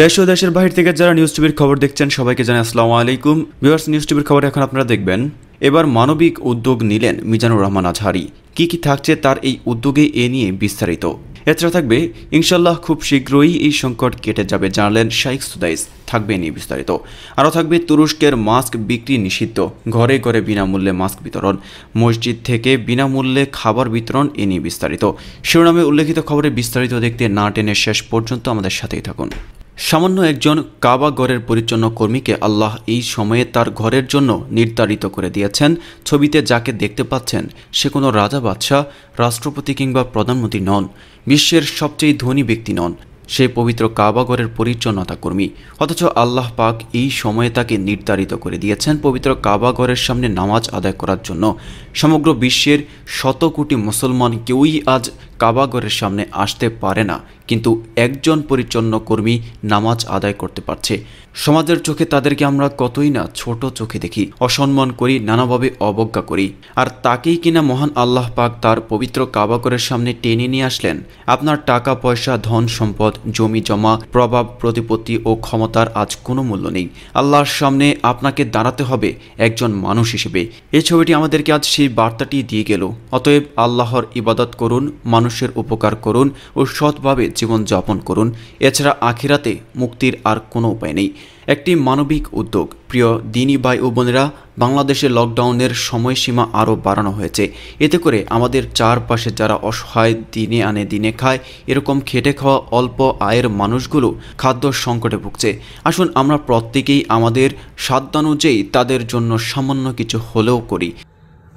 দেশ ও দেশের বাহির থেকে যারা নিউজ টিভির খবর দেখছেন সবাইকে জানাই আসসালামু আলাইকুম ভিউয়ার্স নিউজ টিভির খবর এখন আপনারা দেখবেন এবার মানবিক উদ্যোগ নিলেন মিজানুর রহমান আজহারি কি কি থাকছে তার এই উদ্যোগে এ নিয়ে বিস্তারিত এছাড়া থাকবে ইনশাল্লাহ খুব শীঘ্রই এই সংকট কেটে যাবে জানালেন শাইখ সুদাইস থাকবে নিয়ে বিস্তারিত আরও থাকবে তুরস্কের মাস্ক বিক্রি নিষিদ্ধ ঘরে ঘরে বিনামূল্যে মাস্ক বিতরণ মসজিদ থেকে বিনামূল্যে খাবার বিতরণ এ নিয়ে বিস্তারিত শিরোনামে উল্লেখিত খবরে বিস্তারিত দেখতে না টেনে শেষ পর্যন্ত আমাদের সাথেই থাকুন সামান্য একজন কাবা ঘরের পরিচ্ছন্ন কর্মীকে আল্লাহ এই সময়ে তার ঘরের জন্য নির্ধারিত করে দিয়েছেন ছবিতে যাকে দেখতে পাচ্ছেন সে কোনো রাজা বাদশাহ রাষ্ট্রপতি কিংবা প্রধানমন্ত্রী নন বিশ্বের সবচেয়ে ধনী ব্যক্তি নন সে পবিত্র কাবাগরের পরিচ্ছন্নতা কর্মী অথচ আল্লাহ পাক এই সময়ে তাকে নির্ধারিত করে দিয়েছেন পবিত্র কাবাগরের সামনে নামাজ আদায় করার জন্য সমগ্র বিশ্বের শত কোটি মুসলমান কেউই আজ কাবাগরের সামনে আসতে পারে না কিন্তু একজন পরিচ্ছন্ন কর্মী নামাজ আদায় করতে পারছে সমাজের চোখে তাদেরকে আমরা কতই না ছোট চোখে দেখি অসম্মান করি নানাভাবে অবজ্ঞা করি আর তাকেই কিনা মহান আল্লাহ পাক তার পবিত্র কাবাগরের সামনে টেনে নিয়ে আসলেন আপনার টাকা পয়সা ধন সম্পদ জমি জমা প্রভাব প্রতিপত্তি ও ক্ষমতার আজ কোনো মূল্য নেই আল্লাহর সামনে আপনাকে দাঁড়াতে হবে একজন মানুষ হিসেবে এই ছবিটি আমাদেরকে আজ সেই বার্তাটি দিয়ে গেল অতএব আল্লাহর ইবাদত করুন মানুষ মানুষের উপকার করুন ও সৎভাবে জীবন যাপন করুন এছাড়া আখিরাতে মুক্তির আর কোনো উপায় নেই একটি মানবিক উদ্যোগ প্রিয় দিনী ভাই ও বোনেরা বাংলাদেশে লকডাউনের সময়সীমা আরও বাড়ানো হয়েছে এতে করে আমাদের চারপাশে যারা অসহায় দিনে আনে দিনে খায় এরকম খেটে খাওয়া অল্প আয়ের মানুষগুলো খাদ্য সংকটে ভুগছে আসুন আমরা প্রত্যেকেই আমাদের সাধ্যানুযায়ী তাদের জন্য সামান্য কিছু হলেও করি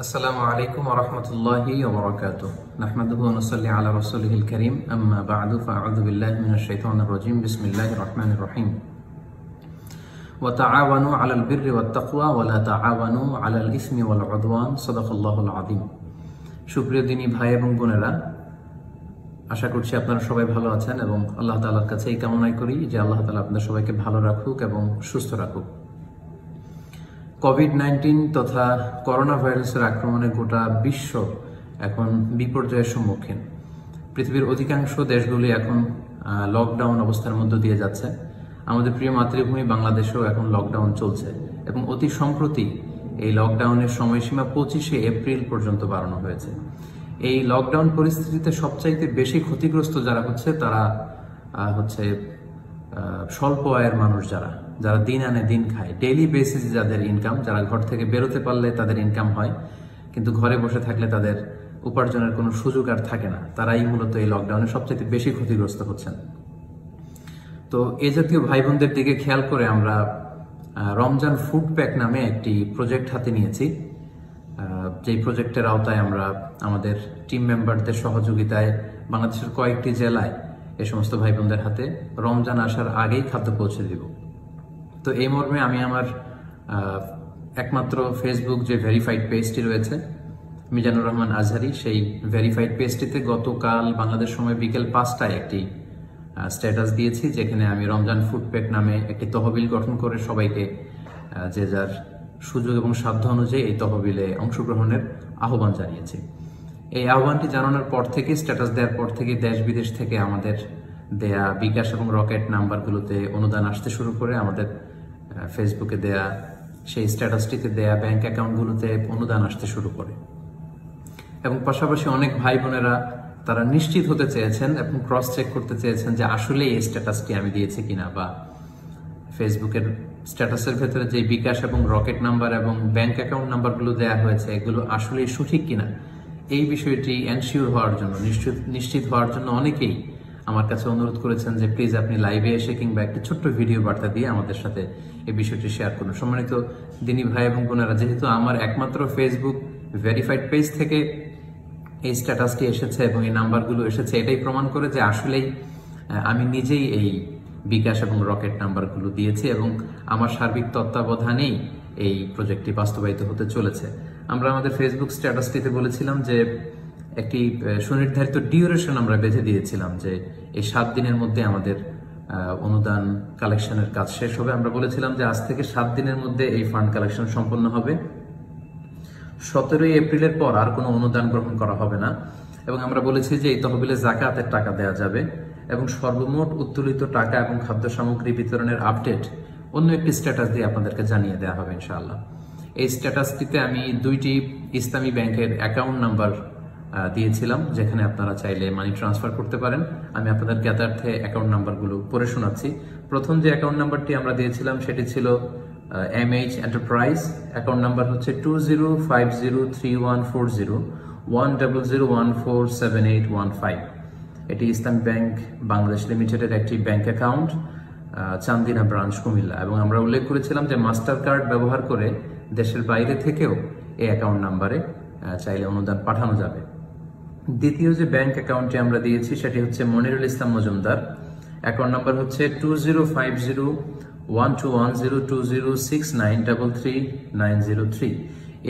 আসসালামু আলাইকুম রহমতুল্লাহি ওবরাকাতু নাহমাদুহু ওয়া নুসাল্লি আলা রাসূলিহিল কারীম আম্মা বা'দু ফাআউযু বিল্লাহি মিনাশ শাইতানির রাজীম বিসমিল্লাহির রহমানির রহিম ওয়া তাআওয়ানু আলাল বিররি ওয়াত তাকওয়া ওয়া লা তাআওয়ানু আলাল ইসমি ওয়াল উদওয়ান সাদাকাল্লাহুল আযীম সুপ্রিয় দিনী ভাই এবং বোনেরা আশা করছি আপনারা সবাই ভালো আছেন এবং আল্লাহ তাআলার কাছে এই কামনাই করি যে আল্লাহ তাআলা আপনাদের সবাইকে ভালো রাখুক এবং সুস্থ রাখুক কোভিড নাইন্টিন তথা করোনা ভাইরাসের আক্রমণে গোটা বিশ্ব এখন বিপর্যয়ের সম্মুখীন পৃথিবীর অধিকাংশ দেশগুলি এখন লকডাউন অবস্থার মধ্য দিয়ে যাচ্ছে আমাদের প্রিয় মাতৃভূমি বাংলাদেশেও এখন লকডাউন চলছে এবং অতি সম্প্রতি এই লকডাউনের সময়সীমা পঁচিশে এপ্রিল পর্যন্ত বাড়ানো হয়েছে এই লকডাউন পরিস্থিতিতে সবচাইতে বেশি ক্ষতিগ্রস্ত যারা হচ্ছে তারা হচ্ছে স্বল্প আয়ের মানুষ যারা যারা দিন আনে দিন খায় ডেইলি বেসিস যাদের ইনকাম যারা ঘর থেকে বেরোতে পারলে তাদের ইনকাম হয় কিন্তু ঘরে বসে থাকলে তাদের উপার্জনের কোনো সুযোগ আর থাকে না তারাই মূলত এই লকডাউনে সবচেয়ে বেশি ক্ষতিগ্রস্ত হচ্ছেন তো এ জাতীয় ভাই বোনদের দিকে খেয়াল করে আমরা রমজান ফুড প্যাক নামে একটি প্রজেক্ট হাতে নিয়েছি যেই প্রজেক্টের আওতায় আমরা আমাদের টিম মেম্বারদের সহযোগিতায় বাংলাদেশের কয়েকটি জেলায় এ সমস্ত ভাই বোনদের হাতে রমজান আসার আগেই খাদ্য পৌঁছে দিব তো এই মর্মে আমি আমার একমাত্র ফেসবুক যে ভেরিফাইড পেজটি রয়েছে মিজানুর রহমান আজহারি সেই ভেরিফাইড পেজটিতে গতকাল বাংলাদেশ সময় বিকেল পাঁচটায় একটি স্ট্যাটাস দিয়েছি যেখানে আমি রমজান ফুডপ্যাক নামে একটি তহবিল গঠন করে সবাইকে যে যার সুযোগ এবং সাধ্য অনুযায়ী এই তহবিলে অংশগ্রহণের আহ্বান জানিয়েছি এই আহ্বানটি জানানোর পর থেকে স্ট্যাটাস দেওয়ার পর থেকে দেশ বিদেশ থেকে আমাদের দেয়া বিকাশ এবং রকেট নাম্বারগুলোতে অনুদান আসতে শুরু করে আমাদের ফেসবুকে দেয়া সেই স্ট্যাটাসটিতে দেয়া ব্যাংক অ্যাকাউন্টগুলোতে অনুদান আসতে শুরু করে এবং পাশাপাশি অনেক ভাই বোনেরা তারা নিশ্চিত হতে চেয়েছেন এবং ক্রস চেক করতে চেয়েছেন যে আসলে এই স্ট্যাটাসটি আমি দিয়েছি কিনা বা ফেসবুকের স্ট্যাটাসের ভেতরে যে বিকাশ এবং রকেট নাম্বার এবং ব্যাংক অ্যাকাউন্ট নাম্বারগুলো দেয়া হয়েছে এগুলো আসলে সঠিক কিনা এই বিষয়টি এনশিওর হওয়ার জন্য নিশ্চিত নিশ্চিত হওয়ার জন্য অনেকেই আমার কাছে অনুরোধ করেছেন যে প্লিজ আপনি লাইভে এসে কিংবা একটি ছোট্ট ভিডিও বার্তা দিয়ে আমাদের সাথে এই বিষয়টি শেয়ার করুন সম্মানিত দিনী ভাই এবং বোনেরা যেহেতু আমার একমাত্র ফেসবুক ভেরিফাইড পেজ থেকে এই স্ট্যাটাসটি এসেছে এবং এই নাম্বারগুলো এসেছে এটাই প্রমাণ করে যে আসলেই আমি নিজেই এই বিকাশ এবং রকেট নাম্বারগুলো দিয়েছি এবং আমার সার্বিক তত্ত্বাবধানেই এই প্রজেক্টটি বাস্তবায়িত হতে চলেছে আমরা আমাদের ফেসবুক স্ট্যাটাসটিতে বলেছিলাম যে একটি সুনির্ধারিত ডিউরেশন আমরা বেঁধে দিয়েছিলাম যে এই সাত দিনের মধ্যে আমাদের অনুদান কালেকশনের কাজ শেষ হবে আমরা বলেছিলাম যে আজ থেকে সাত দিনের মধ্যে এই ফান্ড কালেকশন সম্পন্ন হবে সতেরোই এপ্রিলের পর আর কোনো অনুদান গ্রহণ করা হবে না এবং আমরা বলেছি যে এই তহবিলে জাকাতের টাকা দেওয়া যাবে এবং সর্বমোট উত্তোলিত টাকা এবং খাদ্য সামগ্রী বিতরণের আপডেট অন্য একটি স্ট্যাটাস দিয়ে আপনাদেরকে জানিয়ে দেওয়া হবে ইনশাআল্লাহ এই স্ট্যাটাসটিতে আমি দুইটি ইসলামী ব্যাংকের অ্যাকাউন্ট নাম্বার দিয়েছিলাম যেখানে আপনারা চাইলে মানি ট্রান্সফার করতে পারেন আমি আপনাদের জ্ঞাতার্থে অ্যাকাউন্ট নাম্বারগুলো পড়ে শোনাচ্ছি প্রথম যে অ্যাকাউন্ট নাম্বারটি আমরা দিয়েছিলাম সেটি ছিল M H enterprise account number হচ্ছে two zero five zero three one four zero one double zero one four seven eight one five এটি ইসলাম ব্যাংক বাংলাদেশ লিমিটেডের একটি bank account Chandina branch Comilla এবং আমরা উল্লেখ করেছিলাম যে মাস্টার কার্ড ব্যবহার করে দেশের বাইরে থেকেও এই অ্যাকাউন্ট নাম্বারে চাইলে অনুদান পাঠানো যাবে দ্বিতীয় যে ব্যাংক অ্যাকাউন্টটি আমরা দিয়েছি সেটি হচ্ছে মনিরুল ইসলাম মজুমদার অ্যাকাউন্ট নাম্বার হচ্ছে two zero five zero one two one zero two zero six nine double three nine zero three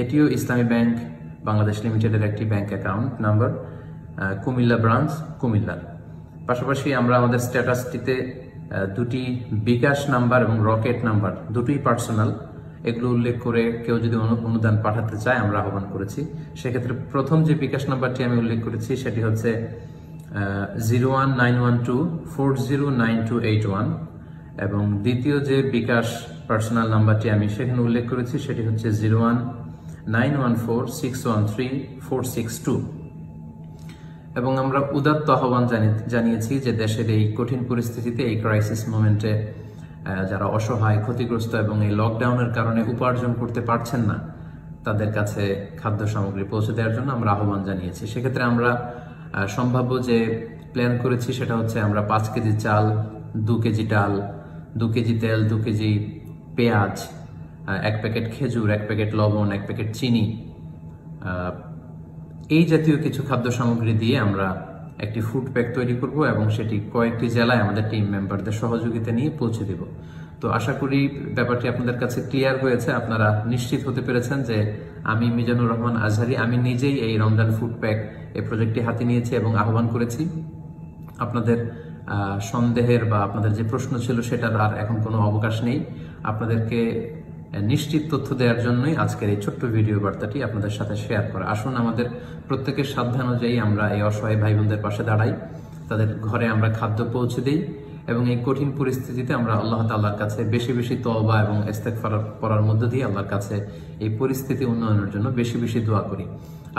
এটিও ইসলামী ব্যাংক বাংলাদেশ লিমিটেডের একটি bank account number Comilla branch কুমিল্লার পাশাপাশি আমরা আমাদের স্ট্যাটাসটিতে দুটি বিকাশ নাম্বার এবং রকেট নাম্বার দুটোই পার্সোনাল এগুলো উল্লেখ করে কেউ যদি অনুদান পাঠাতে চায় আমরা আহ্বান করেছি সেক্ষেত্রে প্রথম যে বিকাশ নাম্বারটি আমি উল্লেখ করেছি সেটি হচ্ছে zero one nine one two four zero nine two eight one এবং দ্বিতীয় যে বিকাশ পার্সোনাল নাম্বারটি আমি সেখানে উল্লেখ করেছি সেটি হচ্ছে zero one nine one four six one three four six two এবং আমরা উদাত্ত আহ্বান জানিয়েছি যে দেশের এই কঠিন পরিস্থিতিতে এই ক্রাইসিস মোমেন্টে যারা অসহায় ক্ষতিগ্রস্ত এবং এই লকডাউনের কারণে উপার্জন করতে পারছেন না তাদের কাছে খাদ্য সামগ্রী পৌঁছে দেওয়ার জন্য আমরা আহ্বান জানিয়েছি সেক্ষেত্রে আমরা সম্ভাব্য যে প্ল্যান করেছি সেটা হচ্ছে আমরা পাঁচ কেজি চাল দু কেজি ডাল দু কেজি তেল দু কেজি পেঁয়াজ এক প্যাকেট খেজুর এক প্যাকেট লবণ এক প্যাকেট চিনি এই জাতীয় কিছু খাদ্য সামগ্রী দিয়ে আমরা একটি ফুড প্যাক তৈরি করব এবং সেটি কয়েকটি জেলায় আমাদের টিম মেম্বারদের সহযোগিতা নিয়ে পৌঁছে দেব তো আশা করি ব্যাপারটি আপনাদের কাছে ক্লিয়ার হয়েছে আপনারা নিশ্চিত হতে পেরেছেন যে আমি মিজানুর রহমান আজহারি আমি নিজেই এই রমজান ফুড প্যাক এই প্রজেক্টটি হাতে নিয়েছি এবং আহ্বান করেছি আপনাদের সন্দেহের বা আপনাদের যে প্রশ্ন ছিল সেটার আর এখন কোনো অবকাশ নেই আপনাদেরকে নিশ্চিত তথ্য দেওয়ার জন্যই আজকের এই ছোট্ট ভিডিও বার্তাটি আপনাদের সাথে শেয়ার করা আসুন আমাদের প্রত্যেকের সাধ্য অনুযায়ী আমরা এই অসহায় ভাই বোনদের পাশে দাঁড়াই তাদের ঘরে আমরা খাদ্য পৌঁছে দিই এবং এই কঠিন পরিস্থিতিতে আমরা আল্লাহ তাল্লার কাছে বেশি বেশি তবা এবং ইস্তেকফার পড়ার মধ্য দিয়ে আল্লাহর কাছে এই পরিস্থিতি উন্নয়নের জন্য বেশি বেশি দোয়া করি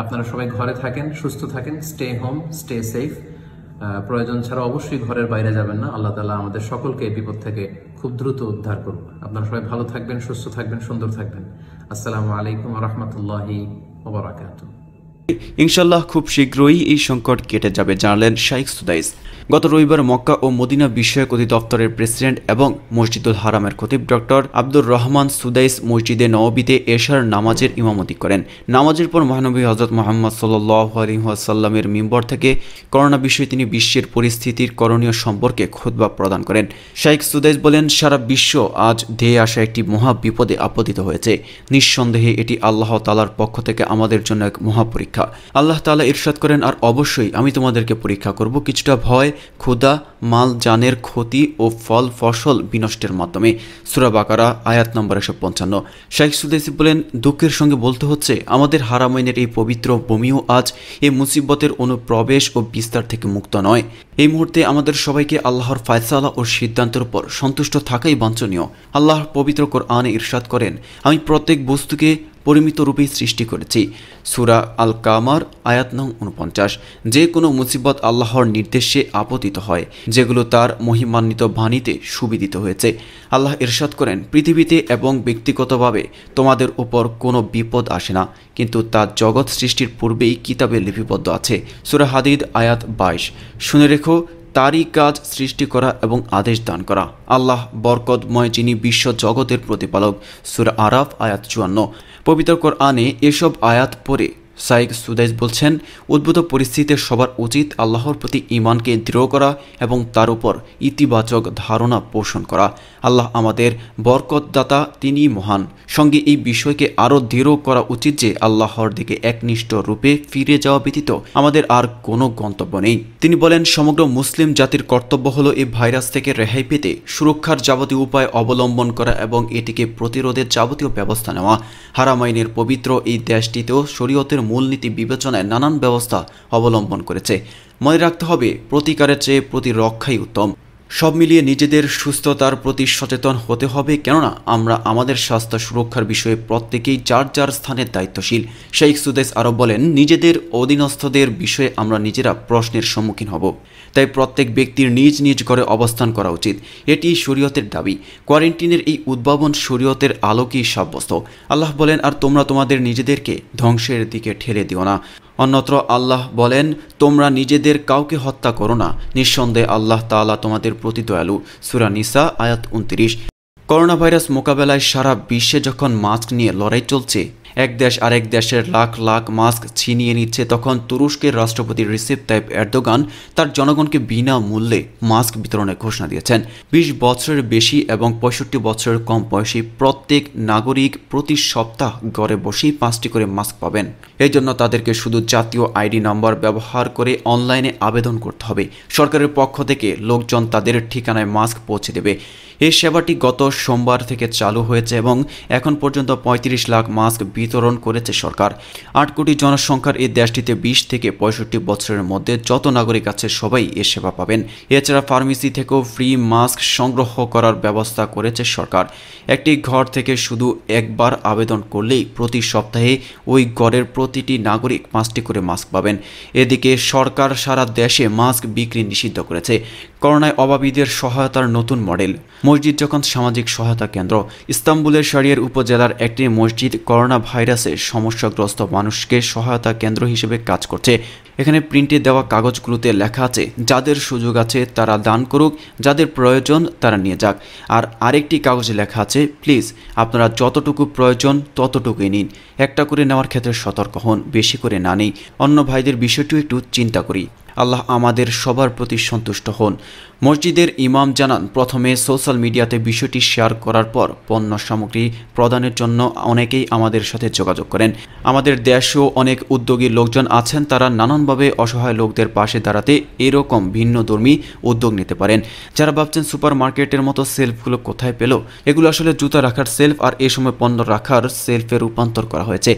আপনারা সবাই ঘরে থাকেন সুস্থ থাকেন স্টে হোম স্টে সেফ প্রয়োজন ছাড়া অবশ্যই ঘরের বাইরে যাবেন না আল্লাহ তালা আমাদের সকলকে এই বিপদ থেকে খুব দ্রুত উদ্ধার করুন আপনারা সবাই ভালো থাকবেন সুস্থ থাকবেন সুন্দর থাকবেন আসসালামু আলাইকুম রহমতুল্লাহি ইনশাল্লাহ খুব শীঘ্রই এই সংকট কেটে যাবে জানালেন শাইক সুদাইস গত রবিবার মক্কা ও মদিনা বিষয়ক অধিদপ্তরের প্রেসিডেন্ট এবং মসজিদুল হারামের খতিব ডক্টর আব্দুর রহমান সুদাইস মসজিদে নববীতে এশার নামাজের ইমামতি করেন নামাজের পর মহানবী হজরত মোহাম্মদ সাল্লাসাল্লামের মিম্বর থেকে করোনা বিষয়ে তিনি বিশ্বের পরিস্থিতির করণীয় সম্পর্কে খোদবা প্রদান করেন শাইখ সুদাইস বলেন সারা বিশ্ব আজ ধেয়ে আসা একটি মহা বিপদে আপতিত হয়েছে নিঃসন্দেহে এটি আল্লাহ তালার পক্ষ থেকে আমাদের জন্য এক মহাপরীক্ষা আল্লাহ তালা ইরশাদ করেন আর অবশ্যই আমি তোমাদেরকে পরীক্ষা করব কিছুটা ভয় ক্ষুদা মাল জানের ক্ষতি ও ফল ফসল বিনষ্টের মাধ্যমে সুরাবাকারা আয়াত নম্বর একশো পঞ্চান্ন শাইখ সুদেসি বলেন দুঃখের সঙ্গে বলতে হচ্ছে আমাদের হারামাইনের এই পবিত্র ভূমিও আজ এই মুসিবতের অনুপ্রবেশ ও বিস্তার থেকে মুক্ত নয় এই মুহূর্তে আমাদের সবাইকে আল্লাহর ফায়সালা ও সিদ্ধান্তের উপর সন্তুষ্ট থাকাই বাঞ্ছনীয় আল্লাহর পবিত্র কোরআনে ইরশাদ করেন আমি প্রত্যেক বস্তুকে পরিমিত রূপেই সৃষ্টি করেছি সুরা আল কামার আয়াত নং উনপঞ্চাশ যে কোনো মুসিবত আল্লাহর নির্দেশে আপতিত হয় যেগুলো তার মহিমান্বিত বাণীতে সুবিদিত হয়েছে আল্লাহ ইরশাদ করেন পৃথিবীতে এবং ব্যক্তিগতভাবে তোমাদের উপর কোনো বিপদ আসে না কিন্তু তা জগৎ সৃষ্টির পূর্বেই কিতাবে লিপিবদ্ধ আছে সুরা হাদিদ আয়াত বাইশ শুনে রেখো তারই কাজ সৃষ্টি করা এবং আদেশ দান করা আল্লাহ বরকতময় যিনি বিশ্ব জগতের প্রতিপালক সুর আরাফ আয়াত চুয়ান্ন পবিত্র আনে এসব আয়াত পরে সাইক সুদাইজ বলছেন উদ্ভূত পরিস্থিতিতে সবার উচিত আল্লাহর প্রতি ইমানকে দৃঢ় করা এবং তার উপর ইতিবাচক ধারণা পোষণ করা আল্লাহ আমাদের বরকতদাতা তিনি মহান সঙ্গে এই বিষয়কে আরও দৃঢ় করা উচিত যে আল্লাহর দিকে একনিষ্ঠ রূপে ফিরে যাওয়া ব্যতীত আমাদের আর কোনো গন্তব্য নেই তিনি বলেন সমগ্র মুসলিম জাতির কর্তব্য হলো এই ভাইরাস থেকে রেহাই পেতে সুরক্ষার যাবতীয় উপায় অবলম্বন করা এবং এটিকে প্রতিরোধের যাবতীয় ব্যবস্থা নেওয়া হারামাইনের পবিত্র এই দেশটিতেও শরীয়তের মূলনীতি বিবেচনায় নানান ব্যবস্থা অবলম্বন করেছে মনে রাখতে হবে প্রতিকারের চেয়ে প্রতিরক্ষাই উত্তম সব মিলিয়ে নিজেদের সুস্থতার প্রতি সচেতন হতে হবে কেননা আমরা আমাদের স্বাস্থ্য সুরক্ষার বিষয়ে প্রত্যেকেই যার যার স্থানে দায়িত্বশীল শেখ সুদেশ আরও বলেন নিজেদের অধীনস্থদের বিষয়ে আমরা নিজেরা প্রশ্নের সম্মুখীন হব তাই প্রত্যেক ব্যক্তির নিজ নিজ ঘরে অবস্থান করা উচিত এটি শরীয়তের দাবি কোয়ারেন্টিনের এই উদ্ভাবন শরীয়তের আলোকেই সাব্যস্ত আল্লাহ বলেন আর তোমরা তোমাদের নিজেদেরকে ধ্বংসের দিকে ঠেলে দিও না অন্যত্র আল্লাহ বলেন তোমরা নিজেদের কাউকে হত্যা করো না নিঃসন্দেহে আল্লাহ তালা তোমাদের প্রতি দয়ালু সুরা নিসা আয়াত উনত্রিশ করোনা ভাইরাস মোকাবেলায় সারা বিশ্বে যখন মাস্ক নিয়ে লড়াই চলছে এক দেশ আরেক দেশের লাখ লাখ মাস্ক ছিনিয়ে নিচ্ছে তখন তুরস্কের রাষ্ট্রপতি রিসিপ তাইপ এরদোগান তার জনগণকে বিনামূল্যে মাস্ক বিতরণের ঘোষণা দিয়েছেন বিশ বছরের বেশি এবং পঁয়ষট্টি বছরের কম বয়সী প্রত্যেক নাগরিক প্রতি সপ্তাহ ঘরে বসেই পাঁচটি করে মাস্ক পাবেন এই জন্য তাদেরকে শুধু জাতীয় আইডি নম্বর ব্যবহার করে অনলাইনে আবেদন করতে হবে সরকারের পক্ষ থেকে লোকজন তাদের ঠিকানায় মাস্ক পৌঁছে দেবে এই সেবাটি গত সোমবার থেকে চালু হয়েছে এবং এখন পর্যন্ত পঁয়ত্রিশ লাখ মাস্ক বিতরণ করেছে সরকার আট কোটি জনসংখ্যার এই দেশটিতে বিশ থেকে পঁয়ষট্টি বছরের মধ্যে যত নাগরিক আছে সবাই এ সেবা পাবেন এছাড়া ফার্মেসি থেকেও ফ্রি মাস্ক সংগ্রহ করার ব্যবস্থা করেছে সরকার একটি ঘর থেকে শুধু একবার আবেদন করলেই প্রতি সপ্তাহে ওই ঘরের প্রতিটি নাগরিক পাঁচটি করে মাস্ক পাবেন এদিকে সরকার সারা দেশে মাস্ক বিক্রি নিষিদ্ধ করেছে করোনায় অভাবীদের সহায়তার নতুন মডেল মসজিদ যখন সামাজিক সহায়তা কেন্দ্র ইস্তাম্বুলের সারিয়ার উপজেলার একটি মসজিদ করোনা ভাইরাসের সমস্যাগ্রস্ত মানুষকে সহায়তা কেন্দ্র হিসেবে কাজ করছে এখানে প্রিন্টে দেওয়া কাগজগুলোতে লেখা আছে যাদের সুযোগ আছে তারা দান করুক যাদের প্রয়োজন তারা নিয়ে যাক আর আরেকটি কাগজে লেখা আছে প্লিজ আপনারা যতটুকু প্রয়োজন ততটুকুই নিন একটা করে নেওয়ার ক্ষেত্রে সতর্ক হন বেশি করে না নেই অন্য ভাইদের বিষয়টিও একটু চিন্তা করি আল্লাহ আমাদের সবার প্রতি সন্তুষ্ট হন মসজিদের ইমাম জানান প্রথমে সোশ্যাল মিডিয়াতে বিষয়টি শেয়ার করার পর পণ্য সামগ্রী প্রদানের জন্য অনেকেই আমাদের সাথে যোগাযোগ করেন আমাদের দেশেও অনেক উদ্যোগী লোকজন আছেন তারা নানানভাবে অসহায় লোকদের পাশে দাঁড়াতে এরকম ভিন্ন ভিন্নধর্মী উদ্যোগ নিতে পারেন যারা ভাবছেন সুপার মার্কেটের মতো সেলফগুলো কোথায় পেল এগুলো আসলে জুতা রাখার সেলফ আর এ সময় পণ্য রাখার সেলফে রূপান্তর করা হয়েছে